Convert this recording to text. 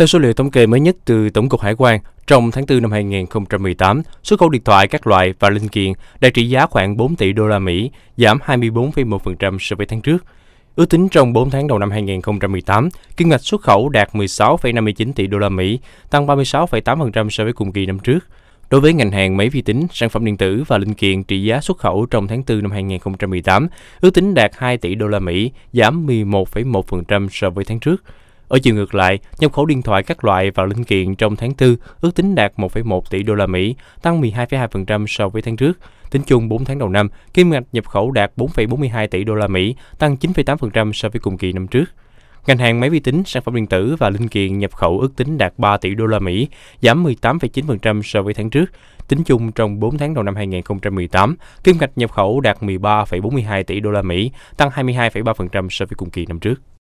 Theo số liệu thống kê mới nhất từ Tổng cục Hải quan, trong tháng 4 năm 2018, xuất khẩu điện thoại các loại và linh kiện đạt trị giá khoảng 4 tỷ đô la Mỹ, giảm 24,1% so với tháng trước. Ước tính trong 4 tháng đầu năm 2018, kim ngạch xuất khẩu đạt 16,59 tỷ đô la Mỹ, tăng 36,8% so với cùng kỳ năm trước. Đối với ngành hàng máy vi tính, sản phẩm điện tử và linh kiện trị giá xuất khẩu trong tháng 4 năm 2018, ước tính đạt 2 tỷ đô la Mỹ, giảm 11,1% so với tháng trước. Ở chiều ngược lại, nhập khẩu điện thoại các loại và linh kiện trong tháng 4 ước tính đạt 1,1 tỷ đô la Mỹ, tăng 12,2% so với tháng trước. Tính chung 4 tháng đầu năm, kim ngạch nhập khẩu đạt 4,42 tỷ đô la Mỹ, tăng 9,8% so với cùng kỳ năm trước. Ngành hàng máy vi tính, sản phẩm điện tử và linh kiện nhập khẩu ước tính đạt 3 tỷ đô la Mỹ, giảm 18,9% so với tháng trước. Tính chung trong 4 tháng đầu năm 2018, kim ngạch nhập khẩu đạt 13,42 tỷ đô la Mỹ, tăng 22,3% so với cùng kỳ năm trước.